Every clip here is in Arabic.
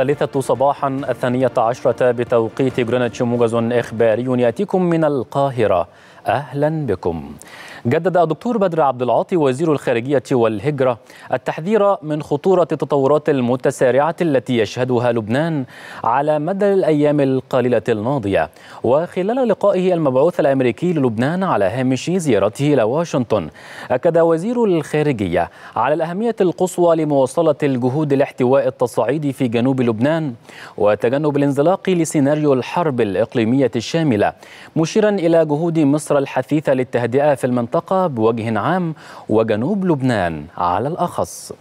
الثالثة صباحا الثانية عشرة بتوقيت جرينتش موجز إخباري يأتيكم من القاهرة أهلا بكم جدد الدكتور بدر عبد العاطي وزير الخارجية والهجرة التحذير من خطورة التطورات المتسارعة التي يشهدها لبنان على مدى الأيام القليلة الماضية وخلال لقائه المبعوث الأمريكي للبنان على هامش زيارته إلى واشنطن أكد وزير الخارجية على الأهمية القصوى لمواصلة الجهود لاحتواء التصعيد في جنوب لبنان وتجنب الانزلاق لسيناريو الحرب الإقليمية الشاملة مشيرا إلى جهود مصر الفترة الحثيثة للتهدئة في المنطقة بوجه عام وجنوب لبنان على الأخص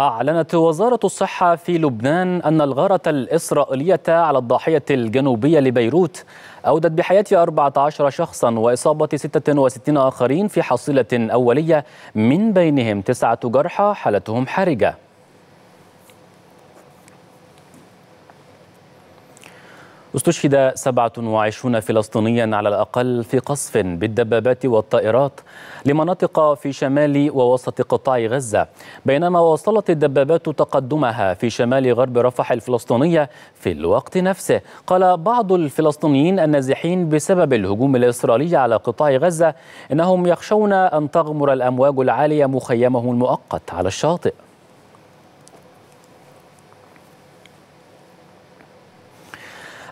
أعلنت وزارة الصحة في لبنان أن الغارة الإسرائيلية على الضاحية الجنوبية لبيروت أودت بحياة 14 شخصا وإصابة 66 آخرين في حصيلة أولية من بينهم تسعة جرحى حالتهم حرجة استشهد 27 فلسطينيا على الأقل في قصف بالدبابات والطائرات لمناطق في شمال ووسط قطاع غزة بينما واصلت الدبابات تقدمها في شمال غرب رفح الفلسطينية في الوقت نفسه قال بعض الفلسطينيين النازحين بسبب الهجوم الإسرائيلي على قطاع غزة إنهم يخشون أن تغمر الأمواج العالية مخيمهم المؤقت على الشاطئ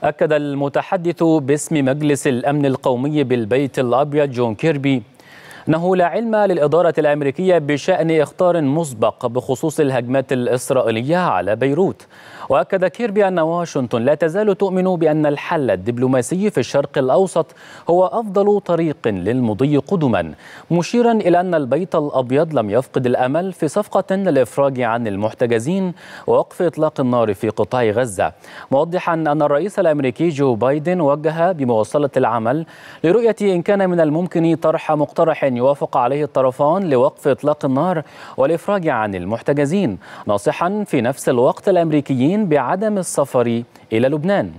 أكد المتحدث باسم مجلس الأمن القومي بالبيت الأبيض جون كيربي أنه لا علم للإدارة الأمريكية بشأن إخطار مسبق بخصوص الهجمات الإسرائيلية على بيروت وأكد كيربي أن واشنطن لا تزال تؤمن بأن الحل الدبلوماسي في الشرق الأوسط هو أفضل طريق للمضي قدما مشيرا إلى أن البيت الأبيض لم يفقد الأمل في صفقة للإفراج عن المحتجزين ووقف إطلاق النار في قطاع غزة موضحا أن الرئيس الأمريكي جو بايدن وجه بمواصلة العمل لرؤية إن كان من الممكن طرح مقترح أن يوافق عليه الطرفان لوقف إطلاق النار والإفراج عن المحتجزين ناصحا في نفس الوقت الأمريكيين بعدم السفر إلى لبنان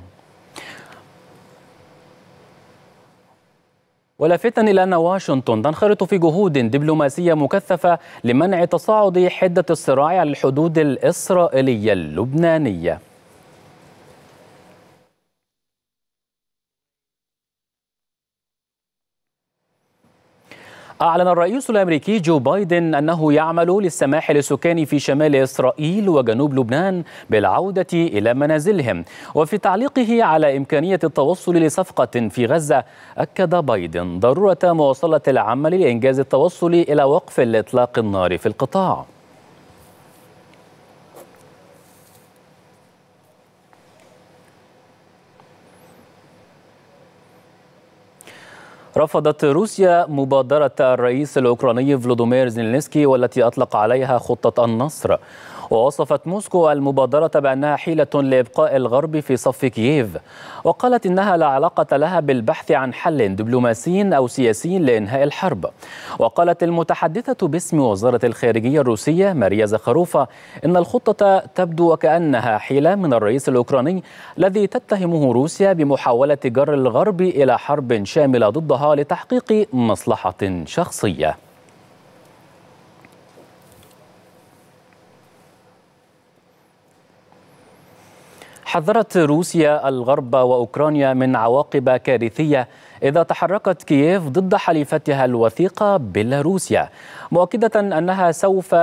ولافتا الى ان واشنطن تنخرط في جهود دبلوماسيه مكثفه لمنع تصاعد حده الصراع على الحدود الاسرائيليه اللبنانيه أعلن الرئيس الأمريكي جو بايدن أنه يعمل للسماح للسكان في شمال إسرائيل وجنوب لبنان بالعودة إلى منازلهم وفي تعليقه على إمكانية التوصل لصفقة في غزة أكد بايدن ضرورة مواصلة العمل لإنجاز التوصل إلى وقف الإطلاق النار في القطاع رفضت روسيا مبادرة الرئيس الأوكراني فلودومير زيلينسكي والتي أطلق عليها خطة النصر ووصفت موسكو المبادرة بأنها حيلة لإبقاء الغرب في صف كييف وقالت إنها لا علاقة لها بالبحث عن حل دبلوماسي أو سياسي لإنهاء الحرب وقالت المتحدثة باسم وزارة الخارجية الروسية ماريا زخروفا إن الخطة تبدو وكأنها حيلة من الرئيس الأوكراني الذي تتهمه روسيا بمحاولة جر الغرب إلى حرب شاملة ضدها لتحقيق مصلحة شخصية حذرت روسيا الغرب واوكرانيا من عواقب كارثيه اذا تحركت كييف ضد حليفتها الوثيقه بيلاروسيا مؤكده انها سوف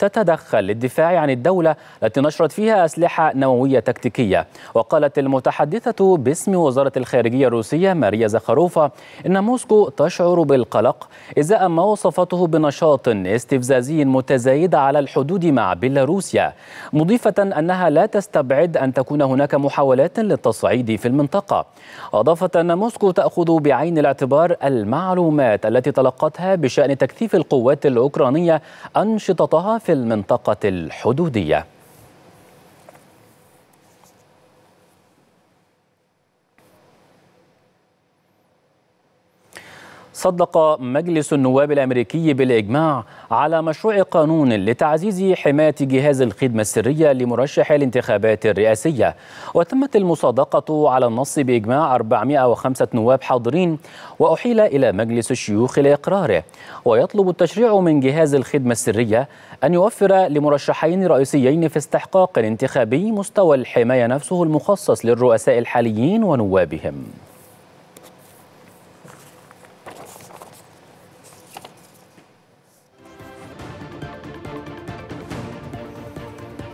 تتدخل للدفاع عن الدولة التي نشرت فيها أسلحة نووية تكتيكية وقالت المتحدثة باسم وزارة الخارجية الروسية ماريا زخروفا إن موسكو تشعر بالقلق إزاء ما وصفته بنشاط استفزازي متزايد على الحدود مع بيلاروسيا مضيفة أنها لا تستبعد أن تكون هناك محاولات للتصعيد في المنطقة أضافت أن موسكو تأخذ بعين الاعتبار المعلومات التي تلقتها بشأن تكثيف القوات الأوكرانية أنشطتها في في المنطقة الحدودية صدق مجلس النواب الامريكي بالاجماع على مشروع قانون لتعزيز حمايه جهاز الخدمه السريه لمرشح الانتخابات الرئاسيه وتمت المصادقه على النص باجماع 405 نواب حاضرين واحيل الى مجلس الشيوخ لاقراره ويطلب التشريع من جهاز الخدمه السريه ان يوفر لمرشحين رئيسيين في استحقاق انتخابي مستوى الحمايه نفسه المخصص للرؤساء الحاليين ونوابهم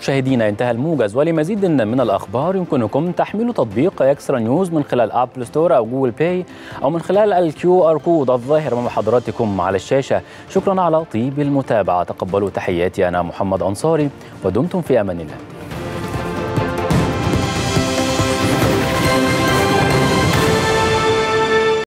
مشاهدينا انتهى الموجز ولمزيد من الأخبار يمكنكم تحميل تطبيق إكسترا نيوز من خلال أبل ستور أو جوجل باي أو من خلال الكيو آر كود الظاهر امام حضراتكم على الشاشة شكرا على طيب المتابعة تقبلوا تحياتي أنا محمد أنصاري ودمتم في أمان الله